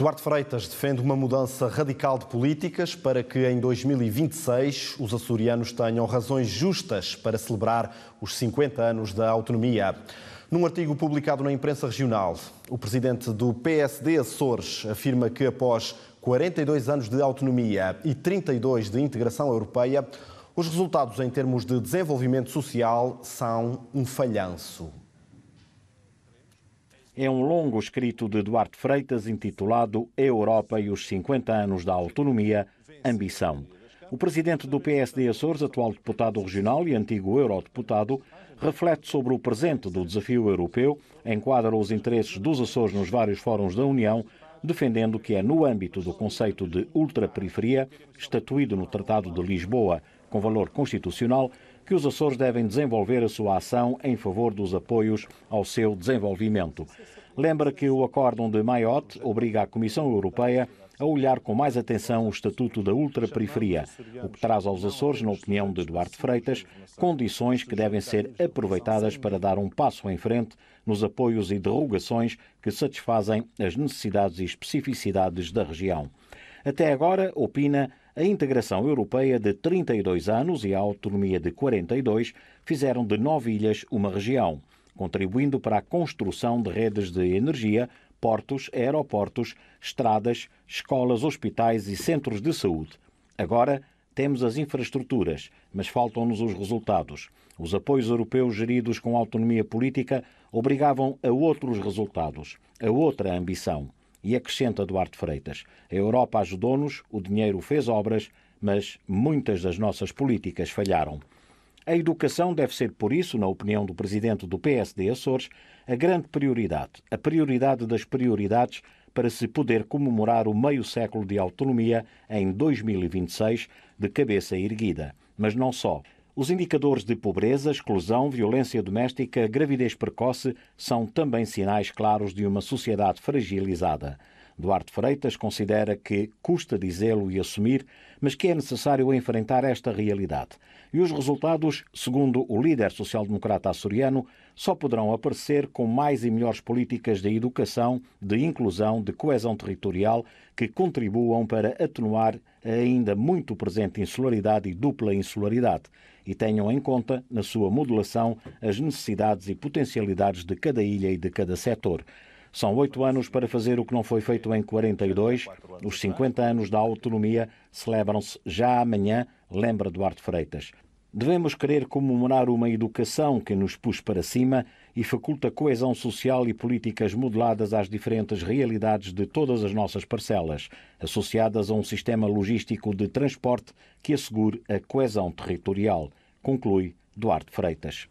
Duarte Freitas defende uma mudança radical de políticas para que em 2026 os açorianos tenham razões justas para celebrar os 50 anos da autonomia. Num artigo publicado na imprensa regional, o presidente do PSD Açores afirma que após 42 anos de autonomia e 32 de integração europeia, os resultados em termos de desenvolvimento social são um falhanço é um longo escrito de Duarte Freitas intitulado A Europa e os 50 anos da autonomia, ambição. O presidente do PSD Açores, atual deputado regional e antigo eurodeputado, reflete sobre o presente do desafio europeu, enquadra os interesses dos Açores nos vários fóruns da União, defendendo que é no âmbito do conceito de ultraperiferia, estatuído no Tratado de Lisboa, com valor constitucional, que os Açores devem desenvolver a sua ação em favor dos apoios ao seu desenvolvimento. Lembra que o Acórdão de Maiote obriga a Comissão Europeia a olhar com mais atenção o estatuto da ultraperiferia, o que traz aos Açores, na opinião de Eduardo Freitas, condições que devem ser aproveitadas para dar um passo em frente nos apoios e derrogações que satisfazem as necessidades e especificidades da região. Até agora, opina, a integração europeia de 32 anos e a autonomia de 42 fizeram de nove ilhas uma região, contribuindo para a construção de redes de energia, portos, aeroportos, estradas, escolas, hospitais e centros de saúde. Agora, temos as infraestruturas, mas faltam-nos os resultados. Os apoios europeus geridos com autonomia política obrigavam a outros resultados, a outra ambição. E acrescenta Duarte Freitas: A Europa ajudou-nos, o dinheiro fez obras, mas muitas das nossas políticas falharam. A educação deve ser, por isso, na opinião do presidente do PSD Açores, a grande prioridade, a prioridade das prioridades para se poder comemorar o meio século de autonomia em 2026 de cabeça erguida. Mas não só. Os indicadores de pobreza, exclusão, violência doméstica, gravidez precoce são também sinais claros de uma sociedade fragilizada. Duarte Freitas considera que custa dizê-lo e assumir, mas que é necessário enfrentar esta realidade. E os resultados, segundo o líder social-democrata açoriano, só poderão aparecer com mais e melhores políticas de educação, de inclusão, de coesão territorial que contribuam para atenuar a ainda muito presente insularidade e dupla insularidade e tenham em conta, na sua modulação, as necessidades e potencialidades de cada ilha e de cada setor. São oito anos para fazer o que não foi feito em 42. Os 50 anos da autonomia celebram-se já amanhã, lembra Duarte Freitas. Devemos querer comemorar uma educação que nos pus para cima e faculta coesão social e políticas modeladas às diferentes realidades de todas as nossas parcelas, associadas a um sistema logístico de transporte que assegure a coesão territorial, conclui Duarte Freitas.